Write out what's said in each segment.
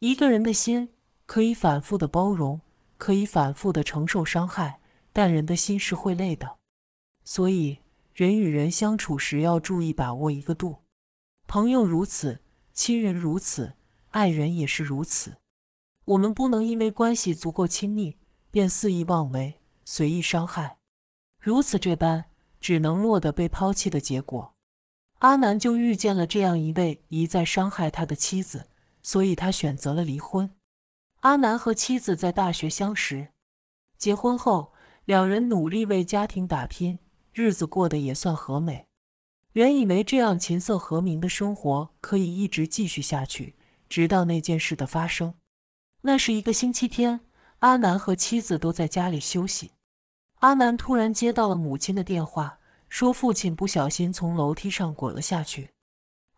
一个人的心可以反复的包容，可以反复的承受伤害，但人的心是会累的。所以，人与人相处时要注意把握一个度。朋友如此，亲人如此，爱人也是如此。我们不能因为关系足够亲密，便肆意妄为、随意伤害。如此这般，只能落得被抛弃的结果。阿南就遇见了这样一位一再伤害他的妻子。所以他选择了离婚。阿南和妻子在大学相识，结婚后，两人努力为家庭打拼，日子过得也算和美。原以为这样琴瑟和鸣的生活可以一直继续下去，直到那件事的发生。那是一个星期天，阿南和妻子都在家里休息。阿南突然接到了母亲的电话，说父亲不小心从楼梯上滚了下去。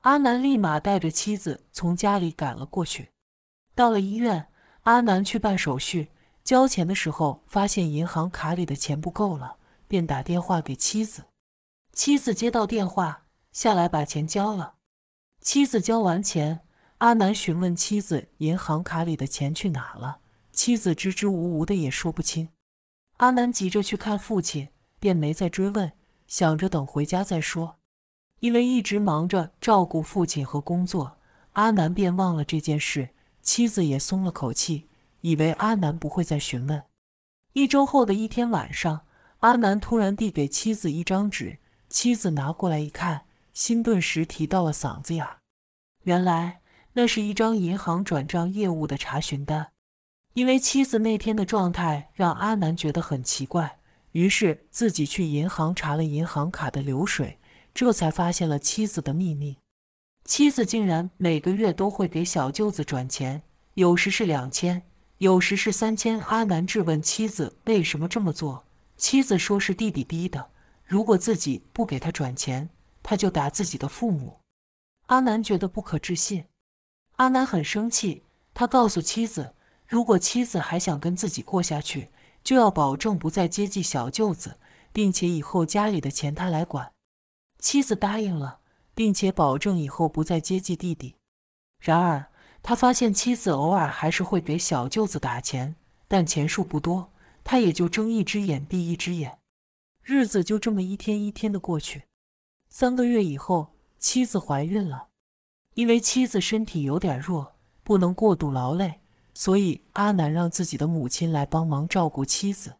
阿南立马带着妻子从家里赶了过去。到了医院，阿南去办手续、交钱的时候，发现银行卡里的钱不够了，便打电话给妻子。妻子接到电话，下来把钱交了。妻子交完钱，阿南询问妻子银行卡里的钱去哪了，妻子支支吾吾的也说不清。阿南急着去看父亲，便没再追问，想着等回家再说。因为一直忙着照顾父亲和工作，阿南便忘了这件事。妻子也松了口气，以为阿南不会再询问。一周后的一天晚上，阿南突然递给妻子一张纸，妻子拿过来一看，心顿时提到了嗓子眼。原来那是一张银行转账业务的查询单。因为妻子那天的状态让阿南觉得很奇怪，于是自己去银行查了银行卡的流水。这才发现了妻子的秘密，妻子竟然每个月都会给小舅子转钱，有时是两千，有时是三千。阿南质问妻子为什么这么做，妻子说是弟弟逼的，如果自己不给他转钱，他就打自己的父母。阿南觉得不可置信，阿南很生气，他告诉妻子，如果妻子还想跟自己过下去，就要保证不再接济小舅子，并且以后家里的钱他来管。妻子答应了，并且保证以后不再接济弟弟。然而，他发现妻子偶尔还是会给小舅子打钱，但钱数不多，他也就睁一只眼闭一只眼。日子就这么一天一天的过去。三个月以后，妻子怀孕了。因为妻子身体有点弱，不能过度劳累，所以阿南让自己的母亲来帮忙照顾妻子。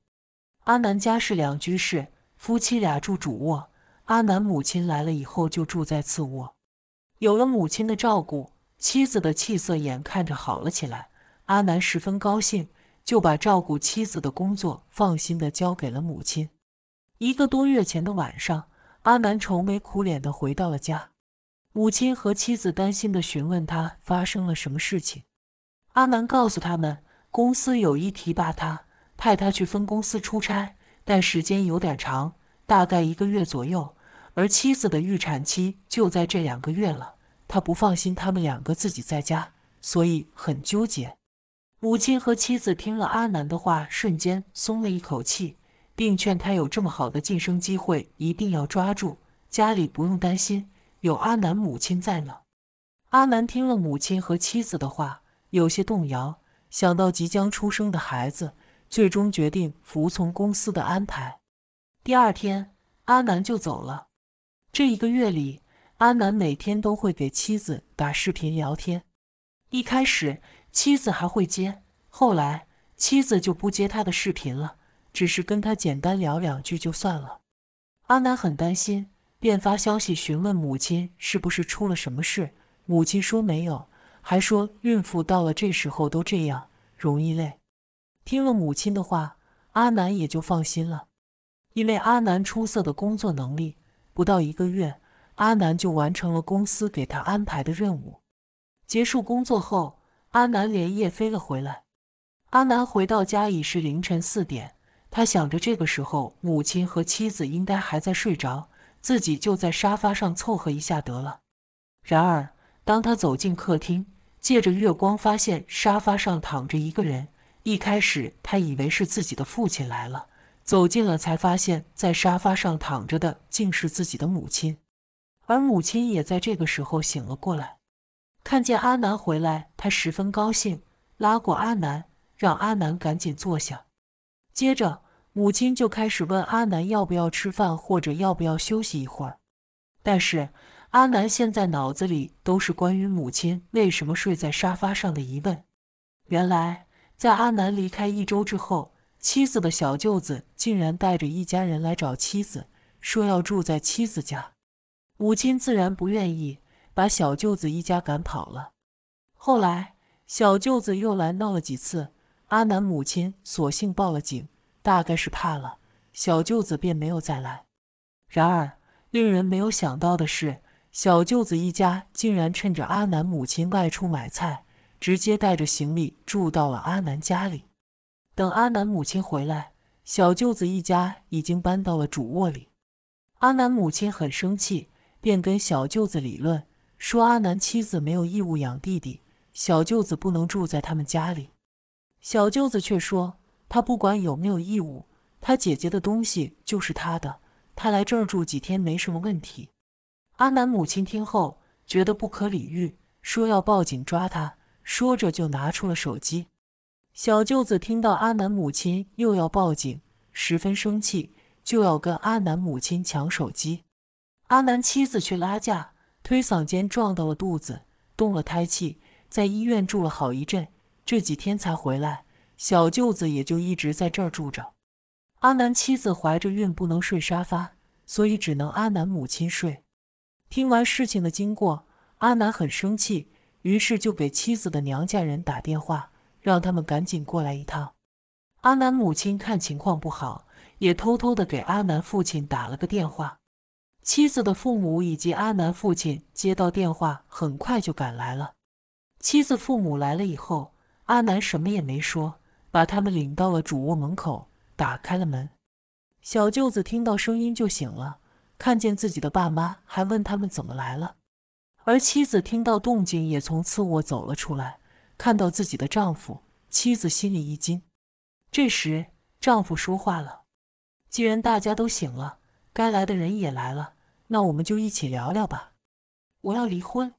阿南家是两居室，夫妻俩住主卧。阿南母亲来了以后，就住在次卧。有了母亲的照顾，妻子的气色眼看着好了起来。阿南十分高兴，就把照顾妻子的工作放心的交给了母亲。一个多月前的晚上，阿南愁眉苦脸的回到了家，母亲和妻子担心的询问他发生了什么事情。阿南告诉他们，公司有意提拔他，派他去分公司出差，但时间有点长，大概一个月左右。而妻子的预产期就在这两个月了，他不放心他们两个自己在家，所以很纠结。母亲和妻子听了阿南的话，瞬间松了一口气，并劝他有这么好的晋升机会，一定要抓住，家里不用担心，有阿南母亲在呢。阿南听了母亲和妻子的话，有些动摇，想到即将出生的孩子，最终决定服从公司的安排。第二天，阿南就走了。这一个月里，阿南每天都会给妻子打视频聊天。一开始，妻子还会接，后来妻子就不接他的视频了，只是跟他简单聊两句就算了。阿南很担心，便发消息询问母亲是不是出了什么事。母亲说没有，还说孕妇到了这时候都这样，容易累。听了母亲的话，阿南也就放心了，因为阿南出色的工作能力。不到一个月，阿南就完成了公司给他安排的任务。结束工作后，阿南连夜飞了回来。阿南回到家已是凌晨四点，他想着这个时候母亲和妻子应该还在睡着，自己就在沙发上凑合一下得了。然而，当他走进客厅，借着月光发现沙发上躺着一个人。一开始他以为是自己的父亲来了。走近了，才发现在沙发上躺着的竟是自己的母亲，而母亲也在这个时候醒了过来，看见阿南回来，她十分高兴，拉过阿南，让阿南赶紧坐下。接着，母亲就开始问阿南要不要吃饭，或者要不要休息一会儿。但是，阿南现在脑子里都是关于母亲为什么睡在沙发上的疑问。原来，在阿南离开一周之后。妻子的小舅子竟然带着一家人来找妻子，说要住在妻子家。母亲自然不愿意，把小舅子一家赶跑了。后来小舅子又来闹了几次，阿南母亲索性报了警，大概是怕了，小舅子便没有再来。然而令人没有想到的是，小舅子一家竟然趁着阿南母亲外出买菜，直接带着行李住到了阿南家里。等阿南母亲回来，小舅子一家已经搬到了主卧里。阿南母亲很生气，便跟小舅子理论，说阿南妻子没有义务养弟弟，小舅子不能住在他们家里。小舅子却说，他不管有没有义务，他姐姐的东西就是他的，他来这儿住几天没什么问题。阿南母亲听后觉得不可理喻，说要报警抓他，说着就拿出了手机。小舅子听到阿南母亲又要报警，十分生气，就要跟阿南母亲抢手机。阿南妻子去拉架，推搡间撞到了肚子，动了胎气，在医院住了好一阵，这几天才回来。小舅子也就一直在这儿住着。阿南妻子怀着孕不能睡沙发，所以只能阿南母亲睡。听完事情的经过，阿南很生气，于是就给妻子的娘家人打电话。让他们赶紧过来一趟。阿南母亲看情况不好，也偷偷的给阿南父亲打了个电话。妻子的父母以及阿南父亲接到电话，很快就赶来了。妻子父母来了以后，阿南什么也没说，把他们领到了主卧门口，打开了门。小舅子听到声音就醒了，看见自己的爸妈，还问他们怎么来了。而妻子听到动静，也从次卧走了出来。看到自己的丈夫，妻子心里一惊。这时，丈夫说话了：“既然大家都醒了，该来的人也来了，那我们就一起聊聊吧。”我要离婚。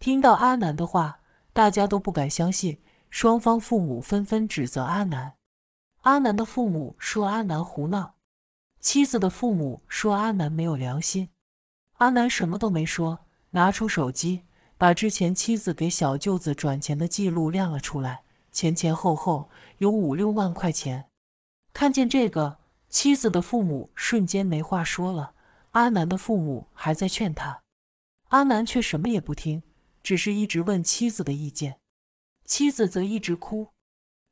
听到阿南的话，大家都不敢相信。双方父母纷纷指责阿南。阿南的父母说阿南胡闹，妻子的父母说阿南没有良心。阿南什么都没说，拿出手机。把之前妻子给小舅子转钱的记录亮了出来，前前后后有五六万块钱。看见这个，妻子的父母瞬间没话说了。阿南的父母还在劝他，阿南却什么也不听，只是一直问妻子的意见。妻子则一直哭。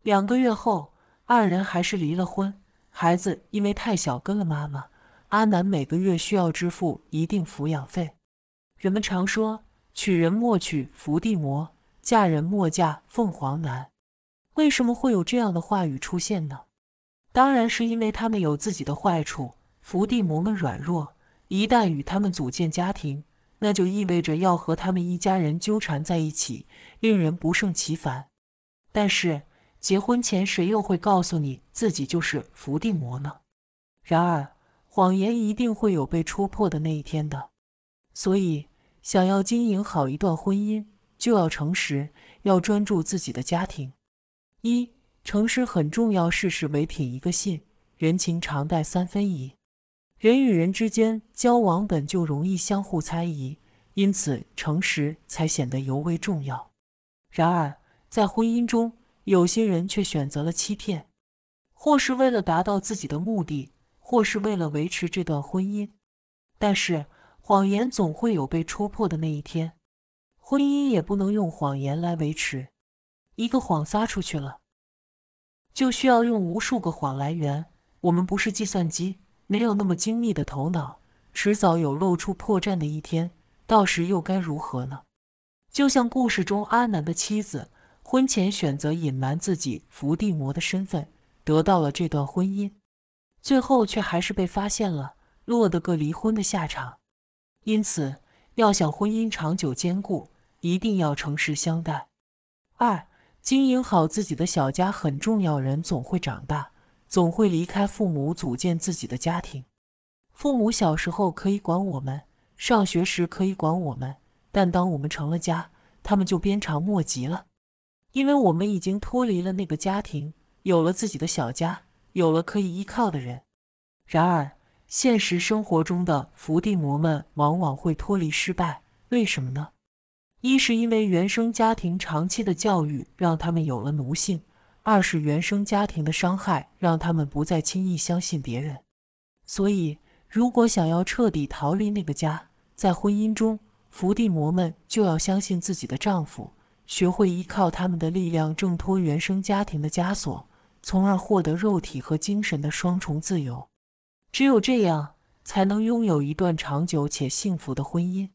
两个月后，二人还是离了婚。孩子因为太小，跟了妈妈。阿南每个月需要支付一定抚养费。人们常说。娶人莫娶伏地魔，嫁人莫嫁凤凰男。为什么会有这样的话语出现呢？当然是因为他们有自己的坏处。伏地魔们软弱，一旦与他们组建家庭，那就意味着要和他们一家人纠缠在一起，令人不胜其烦。但是结婚前，谁又会告诉你自己就是伏地魔呢？然而，谎言一定会有被戳破的那一天的，所以。想要经营好一段婚姻，就要诚实，要专注自己的家庭。一，诚实很重要，事事唯品，一个信，人情常带三分疑。人与人之间交往本就容易相互猜疑，因此诚实才显得尤为重要。然而，在婚姻中，有些人却选择了欺骗，或是为了达到自己的目的，或是为了维持这段婚姻。但是，谎言总会有被戳破的那一天，婚姻也不能用谎言来维持。一个谎撒出去了，就需要用无数个谎来圆。我们不是计算机，没有那么精密的头脑，迟早有露出破绽的一天。到时又该如何呢？就像故事中阿南的妻子，婚前选择隐瞒自己伏地魔的身份，得到了这段婚姻，最后却还是被发现了，落得个离婚的下场。因此，要想婚姻长久坚固，一定要诚实相待。二、经营好自己的小家很重要。人总会长大，总会离开父母，组建自己的家庭。父母小时候可以管我们，上学时可以管我们，但当我们成了家，他们就鞭长莫及了，因为我们已经脱离了那个家庭，有了自己的小家，有了可以依靠的人。然而，现实生活中的伏地魔们往往会脱离失败，为什么呢？一是因为原生家庭长期的教育让他们有了奴性；二是原生家庭的伤害让他们不再轻易相信别人。所以，如果想要彻底逃离那个家，在婚姻中，伏地魔们就要相信自己的丈夫，学会依靠他们的力量挣脱原生家庭的枷锁，从而获得肉体和精神的双重自由。只有这样，才能拥有一段长久且幸福的婚姻。